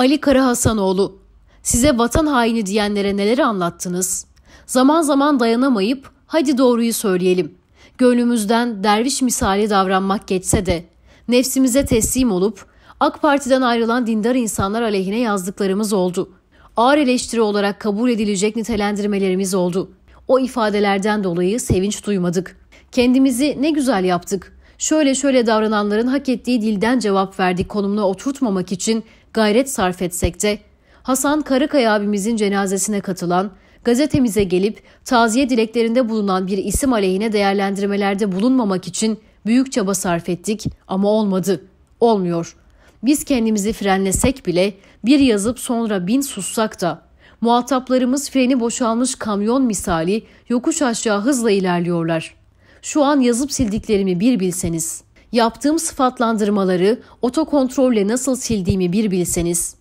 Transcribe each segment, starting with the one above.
Ali Kara Hasanoğlu, size vatan haini diyenlere neleri anlattınız? Zaman zaman dayanamayıp hadi doğruyu söyleyelim. Gönlümüzden derviş misali davranmak geçse de nefsimize teslim olup AK Parti'den ayrılan dindar insanlar aleyhine yazdıklarımız oldu. Ağır eleştiri olarak kabul edilecek nitelendirmelerimiz oldu. O ifadelerden dolayı sevinç duymadık. Kendimizi ne güzel yaptık. Şöyle şöyle davrananların hak ettiği dilden cevap verdik konumuna oturtmamak için gayret sarf etsek de Hasan Karakaya abimizin cenazesine katılan, gazetemize gelip taziye dileklerinde bulunan bir isim aleyhine değerlendirmelerde bulunmamak için büyük çaba sarf ettik ama olmadı. Olmuyor. Biz kendimizi frenlesek bile bir yazıp sonra bin sussak da muhataplarımız freni boşalmış kamyon misali yokuş aşağı hızla ilerliyorlar. Şu an yazıp sildiklerimi bir bilseniz.'' Yaptığım sıfatlandırmaları otokontrolle nasıl sildiğimi bir bilseniz,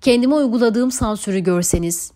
kendime uyguladığım sansürü görseniz,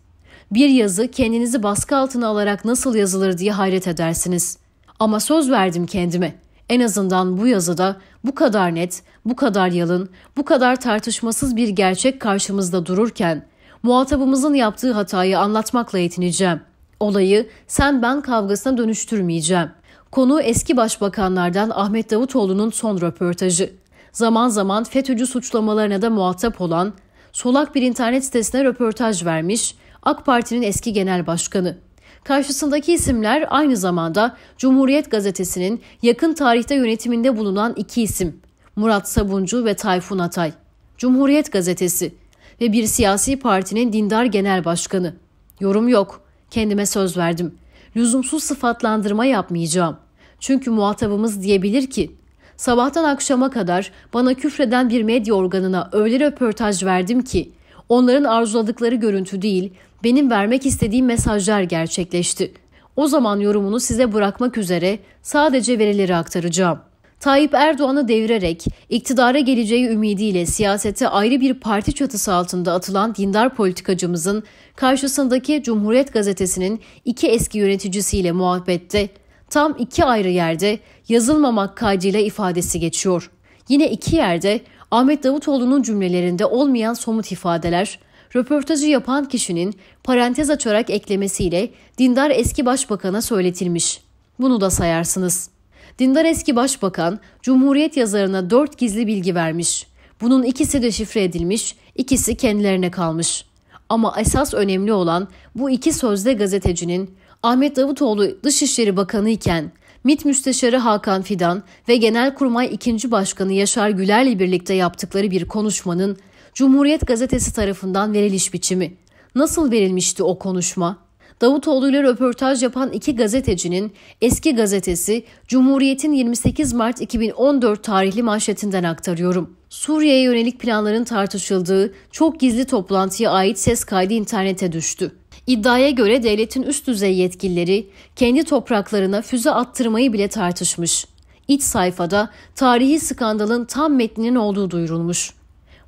bir yazı kendinizi baskı altına alarak nasıl yazılır diye hayret edersiniz. Ama söz verdim kendime. En azından bu yazıda bu kadar net, bu kadar yalın, bu kadar tartışmasız bir gerçek karşımızda dururken muhatabımızın yaptığı hatayı anlatmakla yetineceğim. Olayı sen ben kavgasına dönüştürmeyeceğim. Konu eski başbakanlardan Ahmet Davutoğlu'nun son röportajı. Zaman zaman FETÖ'cü suçlamalarına da muhatap olan, solak bir internet sitesine röportaj vermiş AK Parti'nin eski genel başkanı. Karşısındaki isimler aynı zamanda Cumhuriyet Gazetesi'nin yakın tarihte yönetiminde bulunan iki isim. Murat Sabuncu ve Tayfun Atay. Cumhuriyet Gazetesi ve bir siyasi partinin dindar genel başkanı. Yorum yok. Kendime söz verdim lüzumsuz sıfatlandırma yapmayacağım. Çünkü muhatabımız diyebilir ki sabahtan akşama kadar bana küfreden bir medya organına öyle röportaj verdim ki onların arzuladıkları görüntü değil benim vermek istediğim mesajlar gerçekleşti. O zaman yorumunu size bırakmak üzere sadece verileri aktaracağım. Tayyip Erdoğan'ı devirerek iktidara geleceği ümidiyle siyasete ayrı bir parti çatısı altında atılan dindar politikacımızın karşısındaki Cumhuriyet Gazetesi'nin iki eski yöneticisiyle muhabbette tam iki ayrı yerde yazılmamak kaydıyla ifadesi geçiyor. Yine iki yerde Ahmet Davutoğlu'nun cümlelerinde olmayan somut ifadeler, röportajı yapan kişinin parantez açarak eklemesiyle dindar eski başbakana söyletilmiş. Bunu da sayarsınız.'' Dindar eski başbakan Cumhuriyet yazarına dört gizli bilgi vermiş. Bunun ikisi de şifre edilmiş, ikisi kendilerine kalmış. Ama esas önemli olan bu iki sözde gazetecinin Ahmet Davutoğlu Dışişleri Bakanı iken MİT Müsteşarı Hakan Fidan ve Genelkurmay 2. Başkanı Yaşar Güler'le birlikte yaptıkları bir konuşmanın Cumhuriyet Gazetesi tarafından veriliş biçimi. Nasıl verilmişti o konuşma? Davutoğlu ile röportaj yapan iki gazetecinin eski gazetesi Cumhuriyet'in 28 Mart 2014 tarihli manşetinden aktarıyorum. Suriye'ye yönelik planların tartışıldığı çok gizli toplantıya ait ses kaydı internete düştü. İddiaya göre devletin üst düzey yetkilileri kendi topraklarına füze attırmayı bile tartışmış. İç sayfada tarihi skandalın tam metninin olduğu duyurulmuş.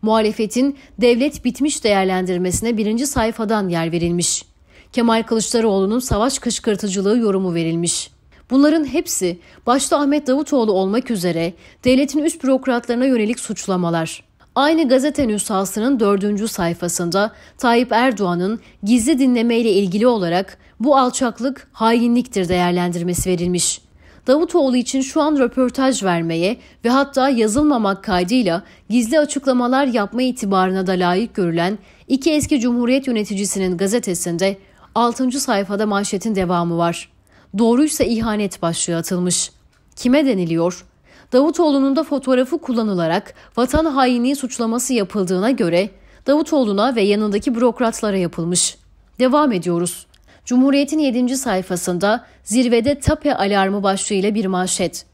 Muhalefetin devlet bitmiş değerlendirmesine birinci sayfadan yer verilmiş. Kemal Kılıçdaroğlu'nun savaş kışkırtıcılığı yorumu verilmiş. Bunların hepsi başta Ahmet Davutoğlu olmak üzere devletin üst bürokratlarına yönelik suçlamalar. Aynı gazete nüshasının dördüncü sayfasında Tayyip Erdoğan'ın gizli dinlemeyle ilgili olarak bu alçaklık hainliktir değerlendirmesi verilmiş. Davutoğlu için şu an röportaj vermeye ve hatta yazılmamak kaydıyla gizli açıklamalar yapma itibarına da layık görülen iki eski Cumhuriyet yöneticisinin gazetesinde 6. sayfada manşetin devamı var. Doğruysa ihanet başlığı atılmış. Kime deniliyor? Davutoğlu'nun da fotoğrafı kullanılarak vatan haini suçlaması yapıldığına göre Davutoğlu'na ve yanındaki bürokratlara yapılmış. Devam ediyoruz. Cumhuriyet'in 7. sayfasında zirvede tape alarmı başlığıyla bir manşet.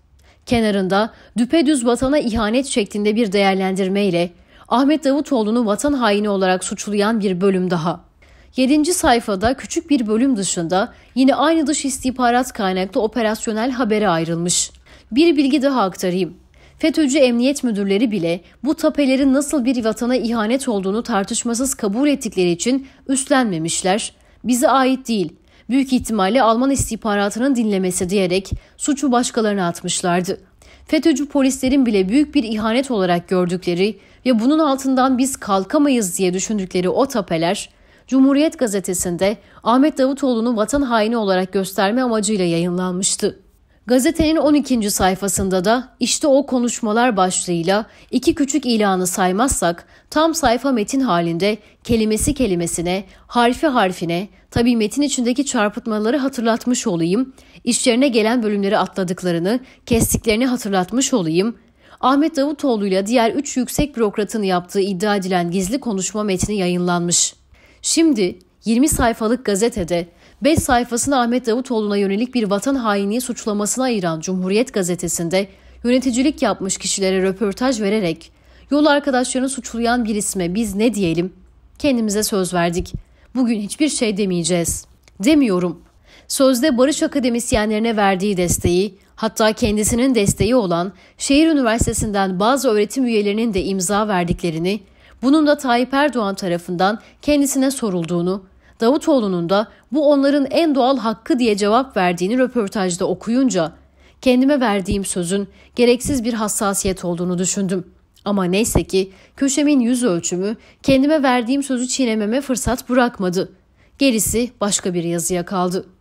Kenarında düpedüz vatana ihanet şeklinde bir değerlendirme ile Ahmet Davutoğlu'nu vatan haini olarak suçlayan bir bölüm daha. 7. sayfada küçük bir bölüm dışında yine aynı dış istihbarat kaynaklı operasyonel habere ayrılmış. Bir bilgi daha aktarayım. FETÖ'cü emniyet müdürleri bile bu tapelerin nasıl bir vatana ihanet olduğunu tartışmasız kabul ettikleri için üstlenmemişler. Bize ait değil, büyük ihtimalle Alman istihbaratının dinlemesi diyerek suçu başkalarına atmışlardı. FETÖ'cü polislerin bile büyük bir ihanet olarak gördükleri ve bunun altından biz kalkamayız diye düşündükleri o tapeler Cumhuriyet gazetesinde Ahmet Davutoğlu'nu vatan haini olarak gösterme amacıyla yayınlanmıştı. Gazetenin 12. sayfasında da işte o konuşmalar başlığıyla iki küçük ilanı saymazsak tam sayfa metin halinde kelimesi kelimesine, harfi harfine, tabi metin içindeki çarpıtmaları hatırlatmış olayım, işlerine gelen bölümleri atladıklarını, kestiklerini hatırlatmış olayım, Ahmet Davutoğlu ile diğer üç yüksek bürokratın yaptığı iddia edilen gizli konuşma metni yayınlanmış. Şimdi 20 sayfalık gazetede 5 sayfasını Ahmet Davutoğlu'na yönelik bir vatan hainliği suçlamasına ayıran Cumhuriyet gazetesinde yöneticilik yapmış kişilere röportaj vererek yol arkadaşlarını suçlayan bir isme biz ne diyelim? Kendimize söz verdik. Bugün hiçbir şey demeyeceğiz. Demiyorum. Sözde Barış Akademisyenlerine verdiği desteği, hatta kendisinin desteği olan şehir üniversitesinden bazı öğretim üyelerinin de imza verdiklerini bunun da Tayyip Erdoğan tarafından kendisine sorulduğunu, Davutoğlu'nun da bu onların en doğal hakkı diye cevap verdiğini röportajda okuyunca kendime verdiğim sözün gereksiz bir hassasiyet olduğunu düşündüm. Ama neyse ki köşemin yüz ölçümü kendime verdiğim sözü çiğnememe fırsat bırakmadı. Gerisi başka bir yazıya kaldı.''